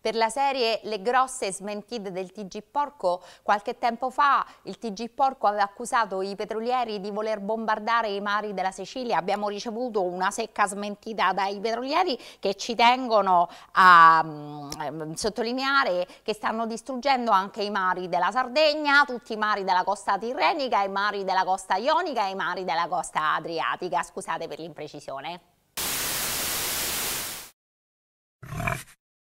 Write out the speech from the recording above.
Per la serie Le grosse smentite del TG Porco, qualche tempo fa il TG Porco aveva accusato i petrolieri di voler bombardare i mari della Sicilia. Abbiamo ricevuto una secca smentita dai petrolieri che ci tengono a um, sottolineare che stanno distruggendo anche i mari della Sardegna, tutti i mari della costa tirrenica, i mari della costa ionica e i mari della costa adriatica. Scusate per l'imprecisione.